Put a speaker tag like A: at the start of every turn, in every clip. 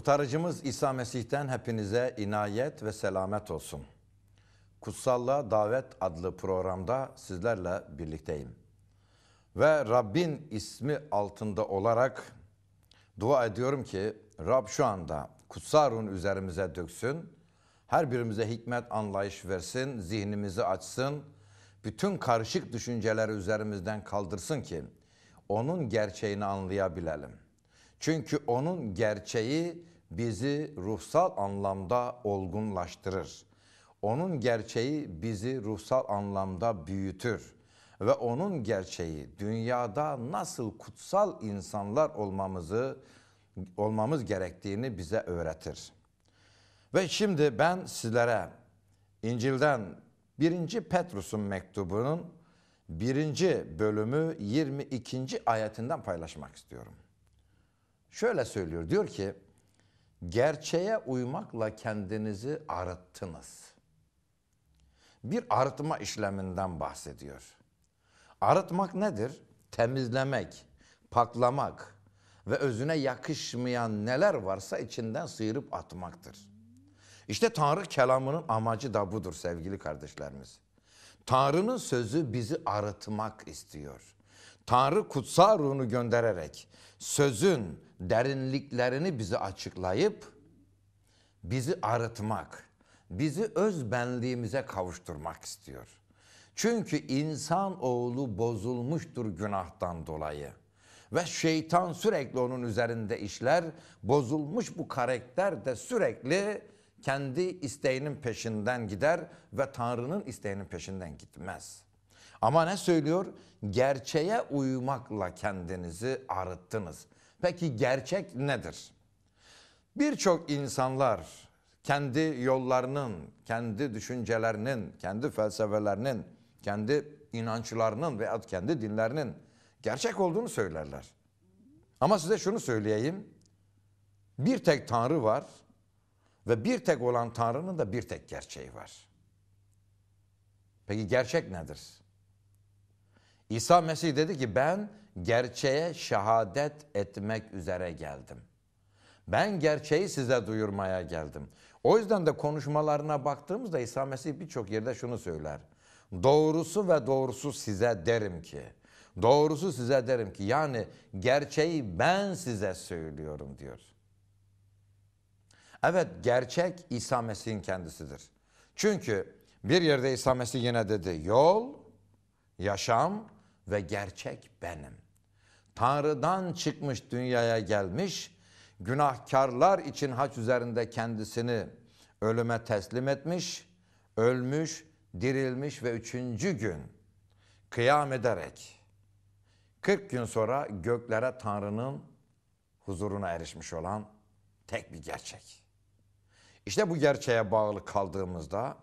A: Kurtarıcımız İsa Mesih'ten hepinize inayet ve selamet olsun. Kutsalla Davet adlı programda sizlerle birlikteyim. Ve Rabbin ismi altında olarak dua ediyorum ki Rab şu anda kutsarun üzerimize döksün. Her birimize hikmet anlayış versin, zihnimizi açsın. Bütün karışık düşünceleri üzerimizden kaldırsın ki onun gerçeğini anlayabilelim. Çünkü onun gerçeği bizi ruhsal anlamda olgunlaştırır. Onun gerçeği bizi ruhsal anlamda büyütür ve onun gerçeği dünyada nasıl kutsal insanlar olmamızı olmamız gerektiğini bize öğretir. Ve şimdi ben sizlere İncil'den 1. Petrus'un mektubunun 1. bölümü 22. ayetinden paylaşmak istiyorum. Şöyle söylüyor diyor ki gerçeğe uymakla kendinizi arıttınız. Bir arıtma işleminden bahsediyor. Arıtmak nedir? Temizlemek, paklamak ve özüne yakışmayan neler varsa içinden sıyırıp atmaktır. İşte Tanrı kelamının amacı da budur sevgili kardeşlerimiz. Tanrı'nın sözü bizi arıtmak istiyor. Tanrı kutsal ruhunu göndererek sözün, derinliklerini bize açıklayıp bizi arıtmak, bizi öz benliğimize kavuşturmak istiyor. Çünkü insan oğlu bozulmuştur günahtan dolayı. Ve şeytan sürekli onun üzerinde işler, bozulmuş bu karakter de sürekli kendi isteğinin peşinden gider ve Tanrı'nın isteğinin peşinden gitmez. Ama ne söylüyor? Gerçeğe uymakla kendinizi arıttınız. Peki gerçek nedir? Birçok insanlar kendi yollarının, kendi düşüncelerinin, kendi felsefelerinin, kendi inançlarının veya kendi dinlerinin gerçek olduğunu söylerler. Ama size şunu söyleyeyim. Bir tek Tanrı var ve bir tek olan Tanrı'nın da bir tek gerçeği var. Peki gerçek nedir? İsa Mesih dedi ki ben gerçeğe şehadet etmek üzere geldim. Ben gerçeği size duyurmaya geldim. O yüzden de konuşmalarına baktığımızda İsa Mesih birçok yerde şunu söyler. Doğrusu ve doğrusu size derim ki. Doğrusu size derim ki yani gerçeği ben size söylüyorum diyor. Evet gerçek İsa Mesih'in kendisidir. Çünkü bir yerde İsa Mesih yine dedi yol, yaşam ve gerçek benim.'' Tanrı'dan çıkmış dünyaya gelmiş, günahkarlar için haç üzerinde kendisini ölüme teslim etmiş, ölmüş, dirilmiş ve üçüncü gün kıyam ederek 40 gün sonra göklere Tanrı'nın huzuruna erişmiş olan tek bir gerçek. İşte bu gerçeğe bağlı kaldığımızda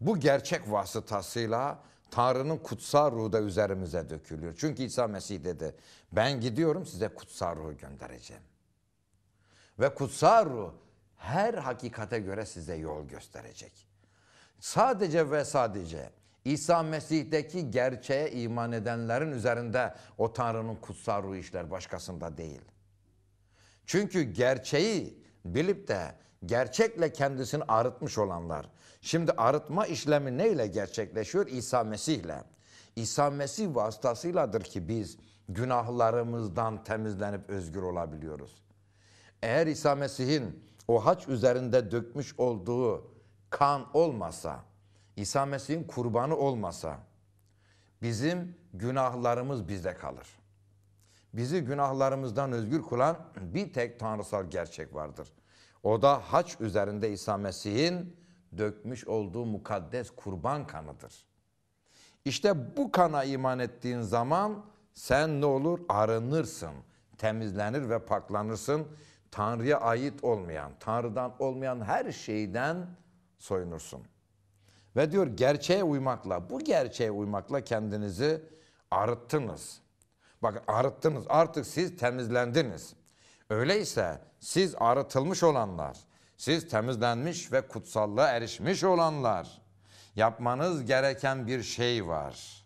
A: bu gerçek vasıtasıyla Tanrı'nın kutsal ruhu da üzerimize dökülüyor. Çünkü İsa Mesih dedi ben gidiyorum size kutsal ruhu göndereceğim. Ve kutsal ruh her hakikate göre size yol gösterecek. Sadece ve sadece İsa Mesih'teki gerçeğe iman edenlerin üzerinde o Tanrı'nın kutsal ruhu işler başkasında değil. Çünkü gerçeği bilip de gerçekle kendisini arıtmış olanlar, Şimdi arıtma işlemi neyle gerçekleşiyor? İsa Mesih'le. İsa Mesih vasıtasıyladır ki biz günahlarımızdan temizlenip özgür olabiliyoruz. Eğer İsa Mesih'in o haç üzerinde dökmüş olduğu kan olmasa, İsa Mesih'in kurbanı olmasa bizim günahlarımız bizde kalır. Bizi günahlarımızdan özgür kılan bir tek tanrısal gerçek vardır. O da haç üzerinde İsa Mesih'in dökmüş olduğu mukaddes kurban kanıdır. İşte bu kana iman ettiğin zaman sen ne olur? Arınırsın, temizlenir ve paklanırsın. Tanrı'ya ait olmayan, Tanrı'dan olmayan her şeyden soyunursun. Ve diyor gerçeğe uymakla, bu gerçeğe uymakla kendinizi arıttınız. Bakın arıttınız, artık siz temizlendiniz. Öyleyse siz arıtılmış olanlar, siz temizlenmiş ve kutsallığa erişmiş olanlar. Yapmanız gereken bir şey var.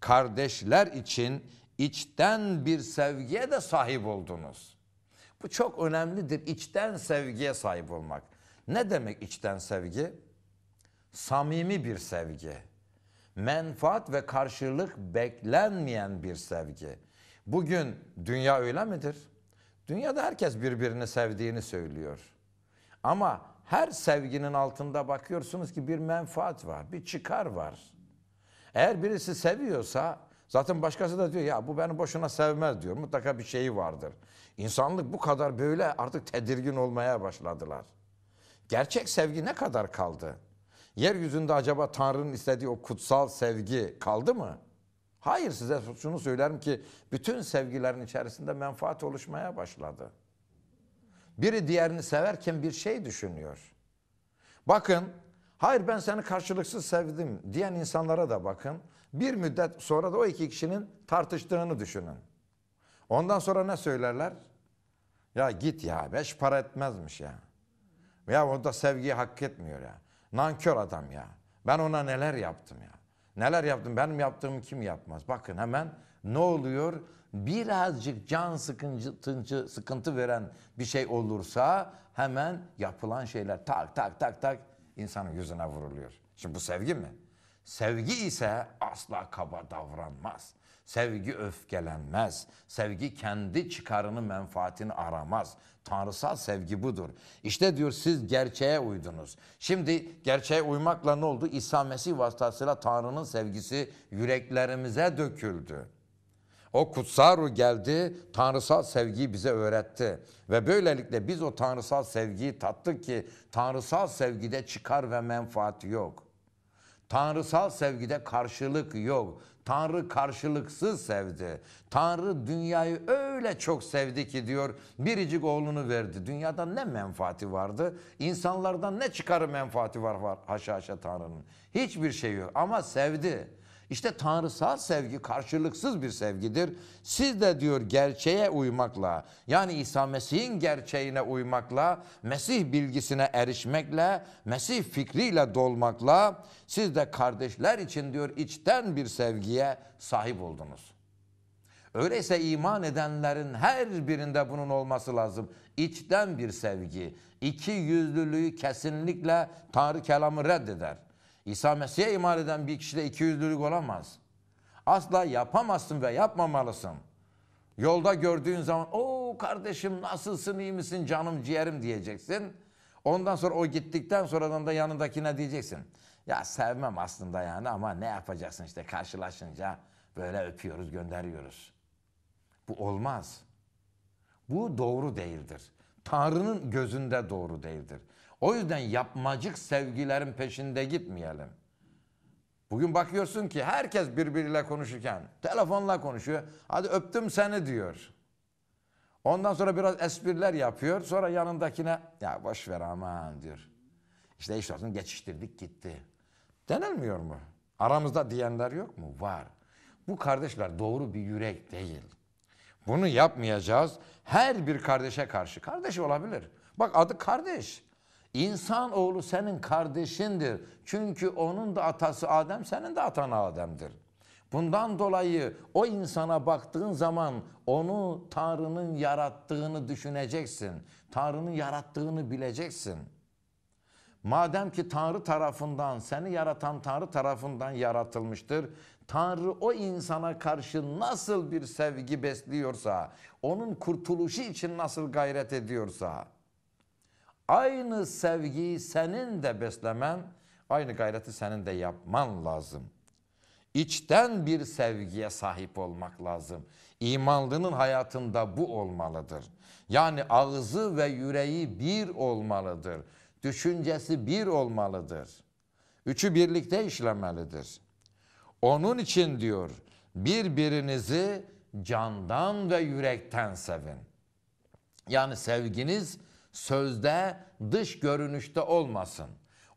A: Kardeşler için içten bir sevgiye de sahip oldunuz. Bu çok önemlidir. içten sevgiye sahip olmak. Ne demek içten sevgi? Samimi bir sevgi. Menfaat ve karşılık beklenmeyen bir sevgi. Bugün dünya öyle midir? Dünyada herkes birbirini sevdiğini söylüyor. Ama her sevginin altında bakıyorsunuz ki bir menfaat var, bir çıkar var. Eğer birisi seviyorsa zaten başkası da diyor ya bu beni boşuna sevmez diyor. Mutlaka bir şeyi vardır. İnsanlık bu kadar böyle artık tedirgin olmaya başladılar. Gerçek sevgi ne kadar kaldı? Yeryüzünde acaba Tanrı'nın istediği o kutsal sevgi kaldı mı? Hayır size şunu söylerim ki bütün sevgilerin içerisinde menfaat oluşmaya başladı. Biri diğerini severken bir şey düşünüyor. Bakın, hayır ben seni karşılıksız sevdim diyen insanlara da bakın. Bir müddet sonra da o iki kişinin tartıştığını düşünün. Ondan sonra ne söylerler? Ya git ya, beş para etmezmiş ya. Ya o da sevgiyi hak etmiyor ya. Nankör adam ya. Ben ona neler yaptım ya. Neler yaptım, benim yaptığımı kim yapmaz? Bakın hemen ne oluyor? birazcık can sıkıntı, sıkıntı veren bir şey olursa hemen yapılan şeyler tak tak tak tak insanın yüzüne vuruluyor. Şimdi bu sevgi mi? Sevgi ise asla kaba davranmaz. Sevgi öfkelenmez. Sevgi kendi çıkarını, menfaatini aramaz. Tanrısal sevgi budur. İşte diyor siz gerçeğe uydunuz. Şimdi gerçeğe uymakla ne oldu? İsa Mesih vasıtasıyla Tanrı'nın sevgisi yüreklerimize döküldü. O kutsaru geldi, tanrısal sevgiyi bize öğretti. Ve böylelikle biz o tanrısal sevgiyi tattık ki tanrısal sevgide çıkar ve menfaat yok. Tanrısal sevgide karşılık yok. Tanrı karşılıksız sevdi. Tanrı dünyayı öyle çok sevdi ki diyor biricik oğlunu verdi. Dünyadan ne menfaati vardı? İnsanlardan ne çıkarı menfaati var, var haşa haşa Tanrı'nın? Hiçbir şey yok ama sevdi. İşte tanrısal sevgi karşılıksız bir sevgidir. Siz de diyor gerçeğe uymakla yani İsa Mesih'in gerçeğine uymakla, Mesih bilgisine erişmekle, Mesih fikriyle dolmakla siz de kardeşler için diyor içten bir sevgiye sahip oldunuz. Öyleyse iman edenlerin her birinde bunun olması lazım. İçten bir sevgi, iki yüzlülüğü kesinlikle Tanrı kelamı reddeder. İsa Mesih'e iman eden bir kişi de iki yüzlülük olamaz. Asla yapamazsın ve yapmamalısın. Yolda gördüğün zaman o kardeşim nasılsın iyi misin canım ciğerim diyeceksin. Ondan sonra o gittikten sonra da yanındakine diyeceksin. Ya sevmem aslında yani ama ne yapacaksın işte karşılaşınca böyle öpüyoruz gönderiyoruz. Bu olmaz. Bu doğru değildir. Tanrı'nın gözünde doğru değildir. O yüzden yapmacık sevgilerin peşinde gitmeyelim. Bugün bakıyorsun ki herkes birbiriyle konuşurken telefonla konuşuyor. Hadi öptüm seni diyor. Ondan sonra biraz espriler yapıyor. Sonra yanındakine ya boş ver aman diyor. İşte iş olsun geçiştirdik gitti. Denilmiyor mu? Aramızda diyenler yok mu? Var. Bu kardeşler doğru bir yürek değil. Bunu yapmayacağız. Her bir kardeşe karşı. Kardeş olabilir. Bak adı kardeş. İnsan oğlu senin kardeşindir. Çünkü onun da atası Adem, senin de atan Adem'dir. Bundan dolayı o insana baktığın zaman onu Tanrı'nın yarattığını düşüneceksin. Tanrı'nın yarattığını bileceksin. Madem ki Tanrı tarafından, seni yaratan Tanrı tarafından yaratılmıştır. Tanrı o insana karşı nasıl bir sevgi besliyorsa, onun kurtuluşu için nasıl gayret ediyorsa, aynı sevgiyi senin de beslemen, aynı gayreti senin de yapman lazım. İçten bir sevgiye sahip olmak lazım. İmanlının hayatında bu olmalıdır. Yani ağzı ve yüreği bir olmalıdır. Düşüncesi bir olmalıdır. Üçü birlikte işlemelidir. Onun için diyor birbirinizi candan ve yürekten sevin. Yani sevginiz sözde dış görünüşte olmasın.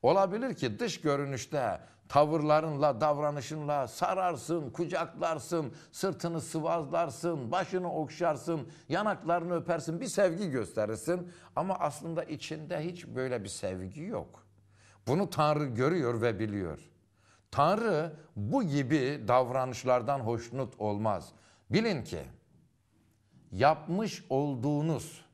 A: Olabilir ki dış görünüşte tavırlarınla, davranışınla sararsın, kucaklarsın, sırtını sıvazlarsın, başını okşarsın, yanaklarını öpersin, bir sevgi gösterirsin ama aslında içinde hiç böyle bir sevgi yok. Bunu Tanrı görüyor ve biliyor. Tanrı bu gibi davranışlardan hoşnut olmaz. Bilin ki yapmış olduğunuz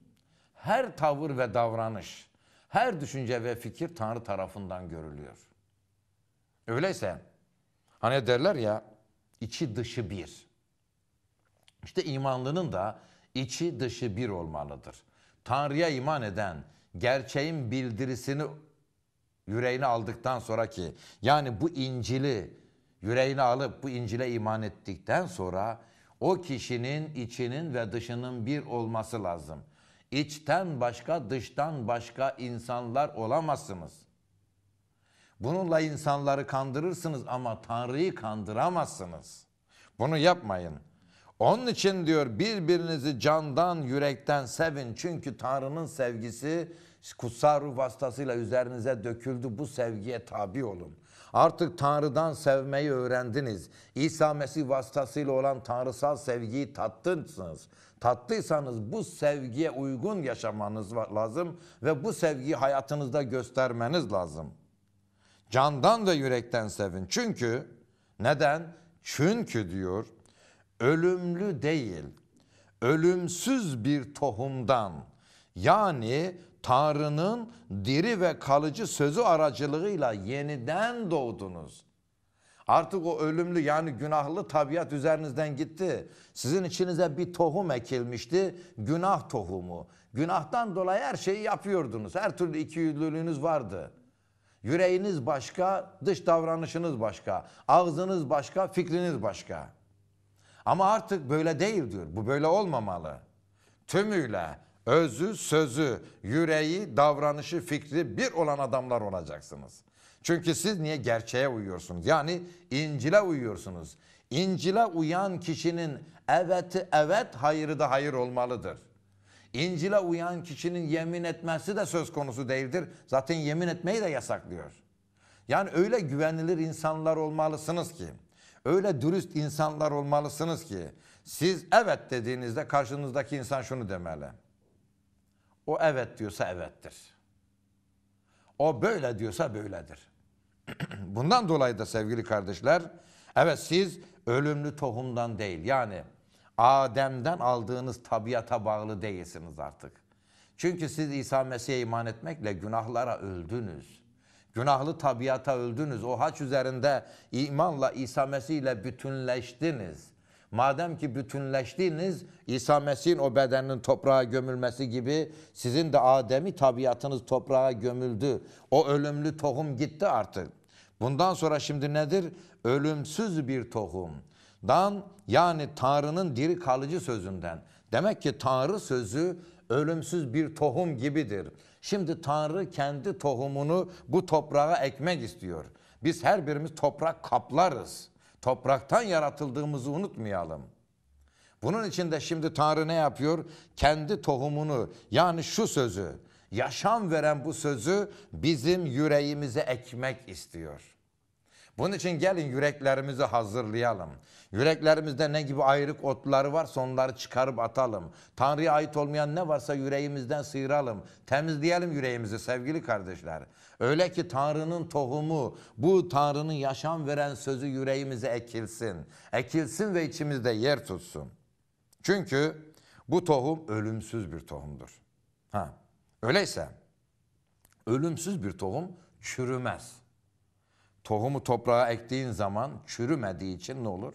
A: her tavır ve davranış, her düşünce ve fikir Tanrı tarafından görülüyor. Öyleyse hani derler ya içi dışı bir. İşte imanlının da içi dışı bir olmalıdır. Tanrı'ya iman eden gerçeğin bildirisini yüreğine aldıktan sonra ki, yani bu İncil'i yüreğine alıp bu İncil'e iman ettikten sonra o kişinin içinin ve dışının bir olması lazım. İçten başka dıştan başka insanlar olamazsınız. Bununla insanları kandırırsınız ama Tanrı'yı kandıramazsınız. Bunu yapmayın. Onun için diyor birbirinizi candan, yürekten sevin. Çünkü Tanrı'nın sevgisi kutsal ruh vasıtasıyla üzerinize döküldü. Bu sevgiye tabi olun. Artık Tanrı'dan sevmeyi öğrendiniz. İsa Mesih vasıtasıyla olan tanrısal sevgiyi tattınız. Tattıysanız bu sevgiye uygun yaşamanız lazım ve bu sevgiyi hayatınızda göstermeniz lazım. Candan ve yürekten sevin. Çünkü neden? Çünkü diyor ölümlü değil, ölümsüz bir tohumdan yani Tanrı'nın diri ve kalıcı sözü aracılığıyla yeniden doğdunuz. Artık o ölümlü yani günahlı tabiat üzerinizden gitti. Sizin içinize bir tohum ekilmişti. Günah tohumu. Günahtan dolayı her şeyi yapıyordunuz. Her türlü ikiyüzlülüğünüz vardı. Yüreğiniz başka, dış davranışınız başka. Ağzınız başka, fikriniz başka. Ama artık böyle değil diyor. Bu böyle olmamalı. Tümüyle özü, sözü, yüreği, davranışı, fikri bir olan adamlar olacaksınız. Çünkü siz niye gerçeğe uyuyorsunuz? Yani İncil'e uyuyorsunuz. İncil'e uyan kişinin eveti evet, hayırı da hayır olmalıdır. İncil'e uyan kişinin yemin etmesi de söz konusu değildir. Zaten yemin etmeyi de yasaklıyor. Yani öyle güvenilir insanlar olmalısınız ki, öyle dürüst insanlar olmalısınız ki, siz evet dediğinizde karşınızdaki insan şunu demeli. O evet diyorsa evettir. O böyle diyorsa böyledir. Bundan dolayı da sevgili kardeşler, evet siz ölümlü tohumdan değil yani Adem'den aldığınız tabiata bağlı değilsiniz artık. Çünkü siz İsa Mesih'e iman etmekle günahlara öldünüz. Günahlı tabiata öldünüz. O haç üzerinde imanla İsa Mesih ile bütünleştiniz. Madem ki bütünleştiniz İsa Mesih'in o bedeninin toprağa gömülmesi gibi sizin de Adem'i tabiatınız toprağa gömüldü. O ölümlü tohum gitti artık. Bundan sonra şimdi nedir? Ölümsüz bir tohum. Dan yani Tanrı'nın diri kalıcı sözünden. Demek ki Tanrı sözü ölümsüz bir tohum gibidir. Şimdi Tanrı kendi tohumunu bu toprağa ekmek istiyor. Biz her birimiz toprak kaplarız. Topraktan yaratıldığımızı unutmayalım. Bunun için de şimdi Tanrı ne yapıyor? Kendi tohumunu yani şu sözü, yaşam veren bu sözü bizim yüreğimize ekmek istiyor. Bunun için gelin yüreklerimizi hazırlayalım. Yüreklerimizde ne gibi ayrık otları varsa onları çıkarıp atalım. Tanrı'ya ait olmayan ne varsa yüreğimizden sıyıralım. Temizleyelim yüreğimizi sevgili kardeşler. Öyle ki Tanrı'nın tohumu, bu Tanrı'nın yaşam veren sözü yüreğimize ekilsin. Ekilsin ve içimizde yer tutsun. Çünkü bu tohum ölümsüz bir tohumdur. Ha. Öyleyse ölümsüz bir tohum çürümez tohumu toprağa ektiğin zaman çürümediği için ne olur?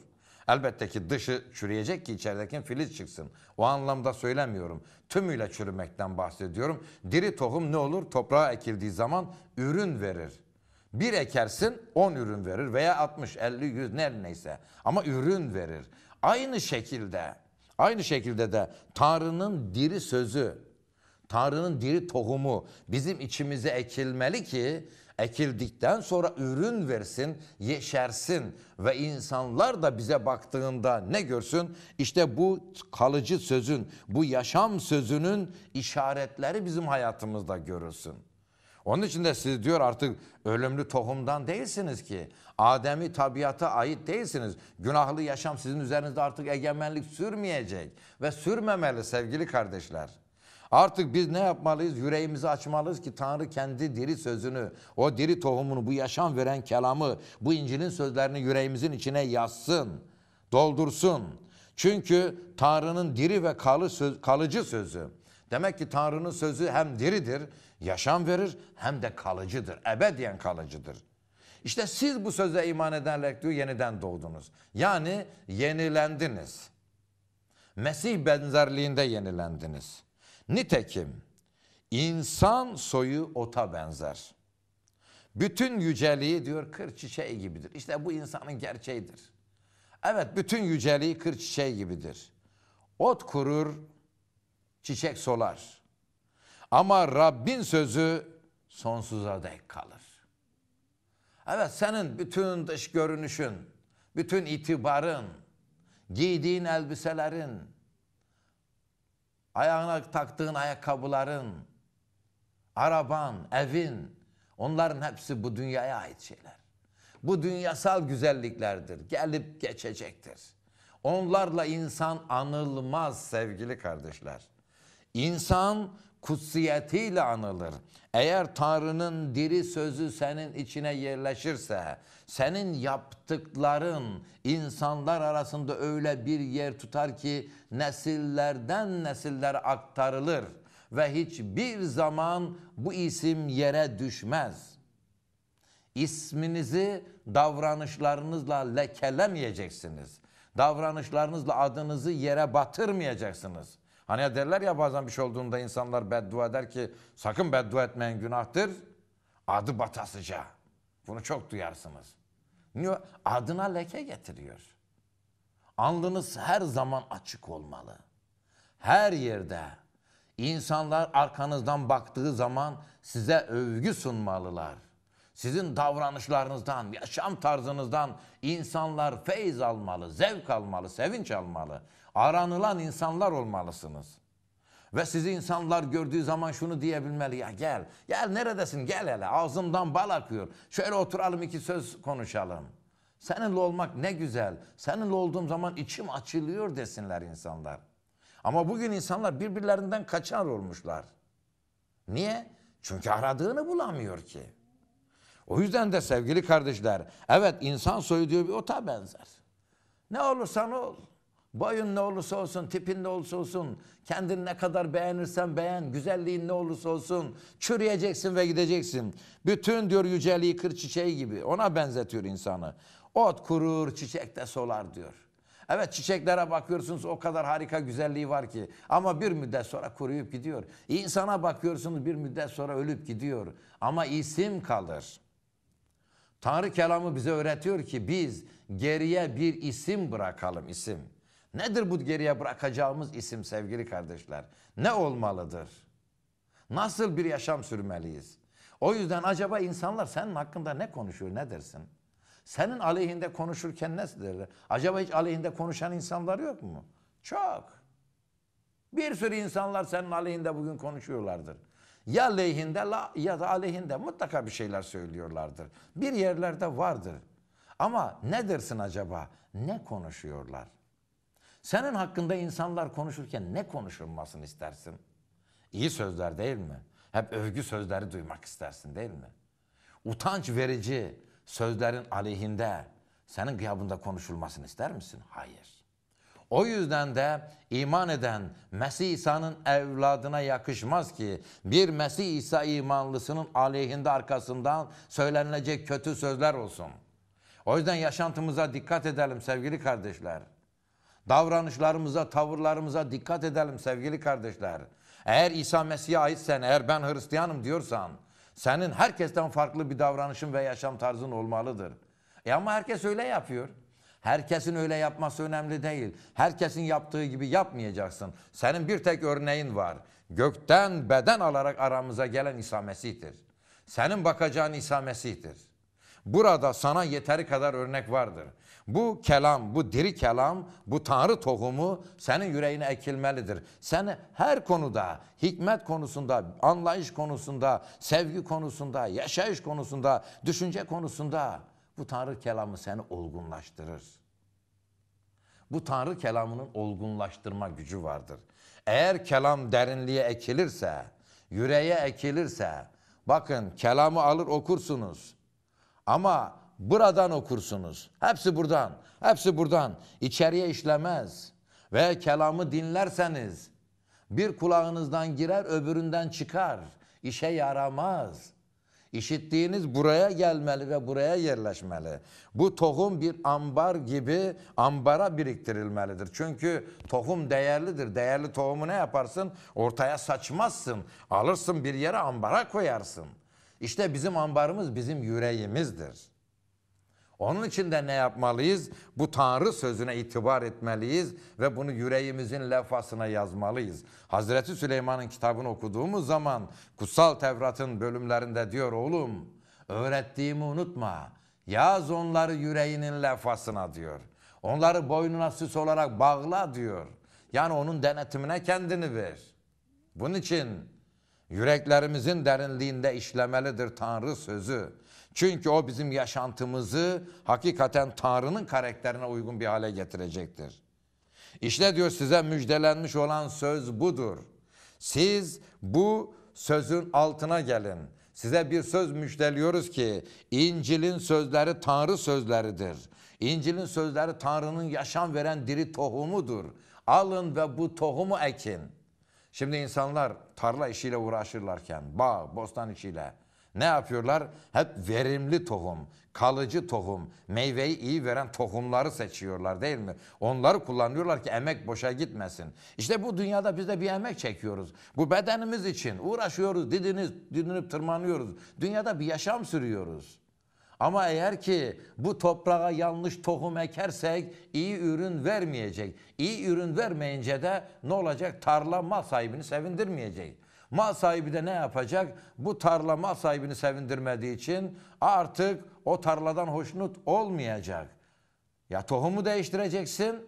A: Elbette ki dışı çürüyecek ki içerideki filiz çıksın. O anlamda söylemiyorum. Tümüyle çürümekten bahsediyorum. Diri tohum ne olur? Toprağa ekildiği zaman ürün verir. Bir ekersin 10 ürün verir veya 60, 50, 100 neyse ama ürün verir. Aynı şekilde aynı şekilde de Tanrı'nın diri sözü, Tanrı'nın diri tohumu bizim içimize ekilmeli ki Ekildikten sonra ürün versin, yeşersin ve insanlar da bize baktığında ne görsün? İşte bu kalıcı sözün, bu yaşam sözünün işaretleri bizim hayatımızda görülsün. Onun için de siz diyor artık ölümlü tohumdan değilsiniz ki. Ademi tabiata ait değilsiniz. Günahlı yaşam sizin üzerinizde artık egemenlik sürmeyecek ve sürmemeli sevgili kardeşler. Artık biz ne yapmalıyız? Yüreğimizi açmalıyız ki Tanrı kendi diri sözünü, o diri tohumunu, bu yaşam veren kelamı, bu İncil'in sözlerini yüreğimizin içine yazsın, doldursun. Çünkü Tanrı'nın diri ve kalı söz, kalıcı sözü. Demek ki Tanrı'nın sözü hem diridir, yaşam verir hem de kalıcıdır, ebediyen kalıcıdır. İşte siz bu söze iman ederek diyor yeniden doğdunuz. Yani yenilendiniz. Mesih benzerliğinde yenilendiniz. Nitekim insan soyu ota benzer. Bütün yüceliği diyor kır çiçeği gibidir. İşte bu insanın gerçeğidir. Evet bütün yüceliği kır çiçeği gibidir. Ot kurur, çiçek solar. Ama Rabbin sözü sonsuza dek kalır. Evet senin bütün dış görünüşün, bütün itibarın, giydiğin elbiselerin, ayağına taktığın ayakkabıların, araban, evin onların hepsi bu dünyaya ait şeyler. Bu dünyasal güzelliklerdir. Gelip geçecektir. Onlarla insan anılmaz sevgili kardeşler. İnsan kutsiyetiyle anılır. Eğer Tanrı'nın diri sözü senin içine yerleşirse, senin yaptıkların insanlar arasında öyle bir yer tutar ki nesillerden nesiller aktarılır ve hiçbir zaman bu isim yere düşmez. İsminizi davranışlarınızla lekelemeyeceksiniz. Davranışlarınızla adınızı yere batırmayacaksınız.'' Hani ya derler ya bazen bir şey olduğunda insanlar beddua eder ki sakın beddua etmeyin günahtır. Adı batasıca. Bunu çok duyarsınız. Niye? Adına leke getiriyor. Alnınız her zaman açık olmalı. Her yerde insanlar arkanızdan baktığı zaman size övgü sunmalılar. Sizin davranışlarınızdan, yaşam tarzınızdan insanlar feyz almalı, zevk almalı, sevinç almalı aranılan insanlar olmalısınız. Ve sizi insanlar gördüğü zaman şunu diyebilmeli. Ya gel, gel neredesin gel hele ağzımdan bal akıyor. Şöyle oturalım iki söz konuşalım. Seninle olmak ne güzel. Seninle olduğum zaman içim açılıyor desinler insanlar. Ama bugün insanlar birbirlerinden kaçar olmuşlar. Niye? Çünkü aradığını bulamıyor ki. O yüzden de sevgili kardeşler, evet insan soyu diyor bir ota benzer. Ne olursan ol. Boyun ne olursa olsun, tipin ne olursa olsun, kendini ne kadar beğenirsen beğen, güzelliğin ne olursa olsun, çürüyeceksin ve gideceksin. Bütün diyor yüceliği kır çiçeği gibi. Ona benzetiyor insanı. Ot kurur, çiçek de solar diyor. Evet çiçeklere bakıyorsunuz o kadar harika güzelliği var ki ama bir müddet sonra kuruyup gidiyor. İnsana bakıyorsunuz bir müddet sonra ölüp gidiyor ama isim kalır. Tanrı kelamı bize öğretiyor ki biz geriye bir isim bırakalım isim. Nedir bu geriye bırakacağımız isim sevgili kardeşler? Ne olmalıdır? Nasıl bir yaşam sürmeliyiz? O yüzden acaba insanlar senin hakkında ne konuşuyor, ne dersin? Senin aleyhinde konuşurken ne derler? Acaba hiç aleyhinde konuşan insanlar yok mu? Çok. Bir sürü insanlar senin aleyhinde bugün konuşuyorlardır. Ya lehinde ya da aleyhinde mutlaka bir şeyler söylüyorlardır. Bir yerlerde vardır. Ama ne dersin acaba? Ne konuşuyorlar? Senin hakkında insanlar konuşurken ne konuşulmasını istersin? İyi sözler değil mi? Hep övgü sözleri duymak istersin değil mi? Utanç verici sözlerin aleyhinde senin gıyabında konuşulmasını ister misin? Hayır. O yüzden de iman eden Mesih İsa'nın evladına yakışmaz ki bir Mesih İsa imanlısının aleyhinde arkasından söylenilecek kötü sözler olsun. O yüzden yaşantımıza dikkat edelim sevgili kardeşler. Davranışlarımıza, tavırlarımıza dikkat edelim sevgili kardeşler. Eğer İsa Mesih'e aitsen, eğer ben Hristiyanım diyorsan, senin herkesten farklı bir davranışın ve yaşam tarzın olmalıdır. E ama herkes öyle yapıyor. Herkesin öyle yapması önemli değil. Herkesin yaptığı gibi yapmayacaksın. Senin bir tek örneğin var. Gökten beden alarak aramıza gelen İsa Mesih'tir. Senin bakacağın İsa Mesih'tir. Burada sana yeteri kadar örnek vardır. Bu kelam, bu diri kelam, bu tanrı tohumu senin yüreğine ekilmelidir. Seni her konuda, hikmet konusunda, anlayış konusunda, sevgi konusunda, yaşayış konusunda, düşünce konusunda bu tanrı kelamı seni olgunlaştırır. Bu tanrı kelamının olgunlaştırma gücü vardır. Eğer kelam derinliğe ekilirse, yüreğe ekilirse, bakın kelamı alır okursunuz. Ama buradan okursunuz. Hepsi buradan, hepsi buradan. İçeriye işlemez. Ve kelamı dinlerseniz bir kulağınızdan girer öbüründen çıkar. İşe yaramaz. İşittiğiniz buraya gelmeli ve buraya yerleşmeli. Bu tohum bir ambar gibi ambara biriktirilmelidir. Çünkü tohum değerlidir. Değerli tohumu ne yaparsın? Ortaya saçmazsın. Alırsın bir yere ambara koyarsın. İşte bizim ambarımız bizim yüreğimizdir. Onun için de ne yapmalıyız? Bu Tanrı sözüne itibar etmeliyiz ve bunu yüreğimizin levhasına yazmalıyız. Hazreti Süleyman'ın kitabını okuduğumuz zaman Kutsal Tevrat'ın bölümlerinde diyor oğlum öğrettiğimi unutma. Yaz onları yüreğinin levhasına diyor. Onları boynuna süs olarak bağla diyor. Yani onun denetimine kendini ver. Bunun için yüreklerimizin derinliğinde işlemelidir Tanrı sözü. Çünkü o bizim yaşantımızı hakikaten Tanrı'nın karakterine uygun bir hale getirecektir. İşte diyor size müjdelenmiş olan söz budur. Siz bu sözün altına gelin. Size bir söz müjdeliyoruz ki İncil'in sözleri Tanrı sözleridir. İncil'in sözleri Tanrı'nın yaşam veren diri tohumudur. Alın ve bu tohumu ekin. Şimdi insanlar tarla işiyle uğraşırlarken, bağ, bostan işiyle ne yapıyorlar? Hep verimli tohum, kalıcı tohum, meyveyi iyi veren tohumları seçiyorlar değil mi? Onları kullanıyorlar ki emek boşa gitmesin. İşte bu dünyada biz de bir emek çekiyoruz. Bu bedenimiz için uğraşıyoruz, didiniz, didinip tırmanıyoruz. Dünyada bir yaşam sürüyoruz. Ama eğer ki bu toprağa yanlış tohum ekersek iyi ürün vermeyecek. İyi ürün vermeyince de ne olacak? Tarla mal sahibini sevindirmeyecek. Mal sahibi de ne yapacak? Bu tarla mal sahibini sevindirmediği için artık o tarladan hoşnut olmayacak. Ya tohumu değiştireceksin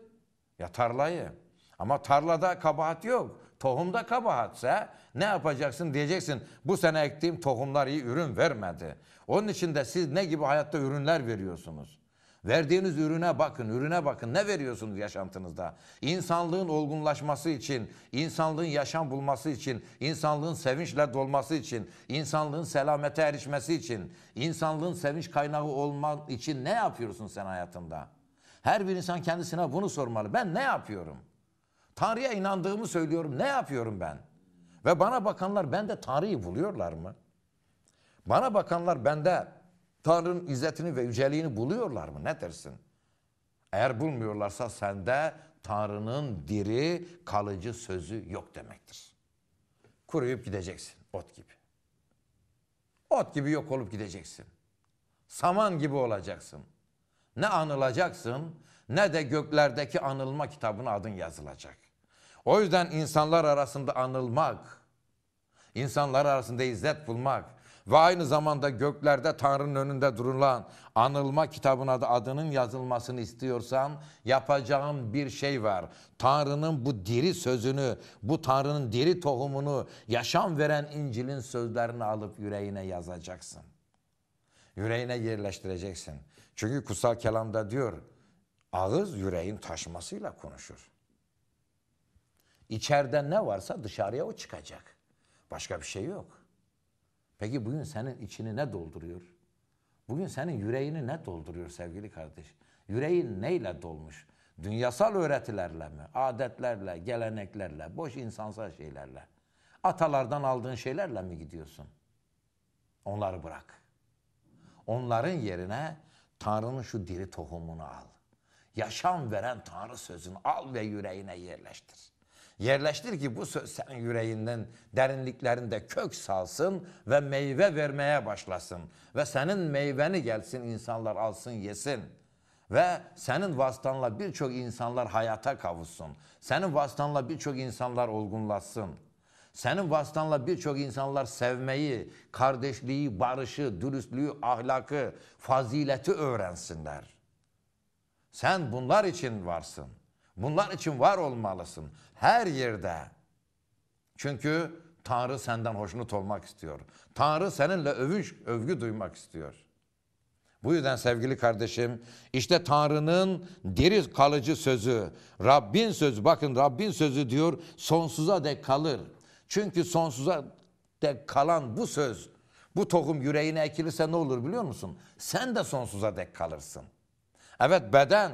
A: ya tarlayı. Ama tarlada kabahat yok. Tohumda kabahatse ne yapacaksın diyeceksin. Bu sene ektiğim tohumlar iyi ürün vermedi. Onun için de siz ne gibi hayatta ürünler veriyorsunuz? Verdiğiniz ürüne bakın, ürüne bakın. Ne veriyorsunuz yaşantınızda? İnsanlığın olgunlaşması için, insanlığın yaşam bulması için, insanlığın sevinçle dolması için, insanlığın selamete erişmesi için, insanlığın sevinç kaynağı olmak için ne yapıyorsun sen hayatında? Her bir insan kendisine bunu sormalı. Ben ne yapıyorum? Tanrı'ya inandığımı söylüyorum. Ne yapıyorum ben? Ve bana bakanlar bende Tanrı'yı buluyorlar mı? Bana bakanlar bende Tanrı'nın izzetini ve yüceliğini buluyorlar mı? Ne dersin? Eğer bulmuyorlarsa sende Tanrı'nın diri, kalıcı sözü yok demektir. Kuruyup gideceksin ot gibi. Ot gibi yok olup gideceksin. Saman gibi olacaksın. Ne anılacaksın ne de göklerdeki anılma kitabına adın yazılacak. O yüzden insanlar arasında anılmak, insanlar arasında izzet bulmak, ve aynı zamanda göklerde Tanrı'nın önünde durulan anılma kitabına da adının yazılmasını istiyorsan yapacağın bir şey var. Tanrı'nın bu diri sözünü, bu Tanrı'nın diri tohumunu, yaşam veren İncil'in sözlerini alıp yüreğine yazacaksın. Yüreğine yerleştireceksin. Çünkü kutsal kelamda diyor, ağız yüreğin taşmasıyla konuşur. İçeride ne varsa dışarıya o çıkacak. Başka bir şey yok. Peki bugün senin içini ne dolduruyor? Bugün senin yüreğini ne dolduruyor sevgili kardeş? Yüreğin neyle dolmuş? Dünyasal öğretilerle mi? Adetlerle, geleneklerle, boş insansal şeylerle. Atalardan aldığın şeylerle mi gidiyorsun? Onları bırak. Onların yerine Tanrı'nın şu diri tohumunu al. Yaşam veren Tanrı sözünü al ve yüreğine yerleştir. Yerleştir ki bu söz senin yüreğinden derinliklerinde kök salsın ve meyve vermeye başlasın. Ve senin meyveni gelsin insanlar alsın yesin. Ve senin vasıtanla birçok insanlar hayata kavuşsun. Senin vasıtanla birçok insanlar olgunlaşsın. Senin vasıtanla birçok insanlar sevmeyi, kardeşliği, barışı, dürüstlüğü, ahlakı, fazileti öğrensinler. Sen bunlar için varsın. Bunlar için var olmalısın her yerde. Çünkü Tanrı senden hoşnut olmak istiyor. Tanrı seninle övüş, övgü duymak istiyor. Bu yüzden sevgili kardeşim işte Tanrı'nın diri kalıcı sözü, Rabbin sözü bakın Rabbin sözü diyor sonsuza dek kalır. Çünkü sonsuza dek kalan bu söz bu tohum yüreğine ekilirse ne olur biliyor musun? Sen de sonsuza dek kalırsın. Evet beden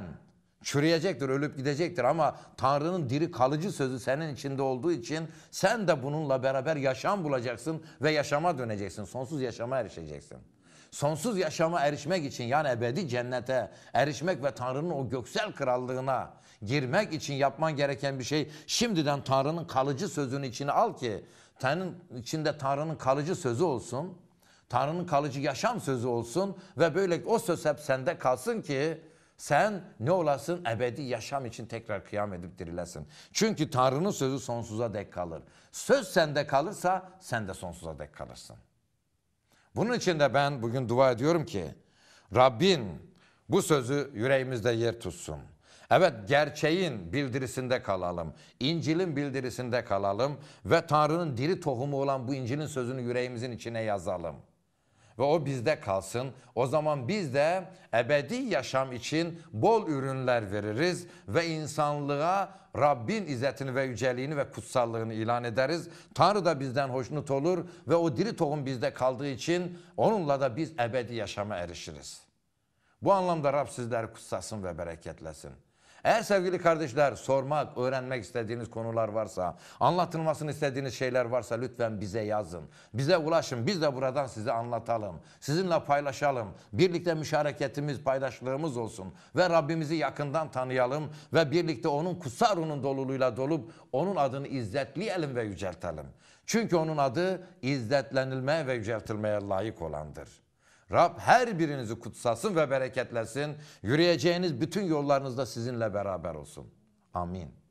A: Çürüyecektir, ölüp gidecektir ama Tanrı'nın diri kalıcı sözü senin içinde olduğu için sen de bununla beraber yaşam bulacaksın ve yaşama döneceksin. Sonsuz yaşama erişeceksin. Sonsuz yaşama erişmek için yani ebedi cennete erişmek ve Tanrı'nın o göksel krallığına girmek için yapman gereken bir şey şimdiden Tanrı'nın kalıcı sözünü içine al ki senin içinde Tanrı'nın kalıcı sözü olsun. Tanrı'nın kalıcı yaşam sözü olsun ve böyle o söz hep sende kalsın ki sen ne olasın? Ebedi yaşam için tekrar kıyam edip dirilesin. Çünkü Tanrı'nın sözü sonsuza dek kalır. Söz sende kalırsa sen de sonsuza dek kalırsın. Bunun için de ben bugün dua ediyorum ki Rabbin bu sözü yüreğimizde yer tutsun. Evet gerçeğin bildirisinde kalalım. İncil'in bildirisinde kalalım ve Tanrı'nın diri tohumu olan bu İncil'in sözünü yüreğimizin içine yazalım.'' ve o bizde kalsın. O zaman biz de ebedi yaşam için bol ürünler veririz ve insanlığa Rabbin izzetini ve yüceliğini ve kutsallığını ilan ederiz. Tanrı da bizden hoşnut olur ve o diri tohum bizde kaldığı için onunla da biz ebedi yaşama erişiriz. Bu anlamda Rab sizleri kutsasın ve bereketlesin. Eğer sevgili kardeşler sormak, öğrenmek istediğiniz konular varsa, anlatılmasını istediğiniz şeyler varsa lütfen bize yazın. Bize ulaşın. Biz de buradan size anlatalım. Sizinle paylaşalım. Birlikte müşareketimiz, paydaşlığımız olsun. Ve Rabbimizi yakından tanıyalım ve birlikte onun kutsal ruhunun doluluğuyla dolup onun adını izzetleyelim ve yüceltelim. Çünkü onun adı izzetlenilmeye ve yüceltilmeye layık olandır. Rab her birinizi kutsasın ve bereketlesin. Yürüyeceğiniz bütün yollarınızda sizinle beraber olsun. Amin.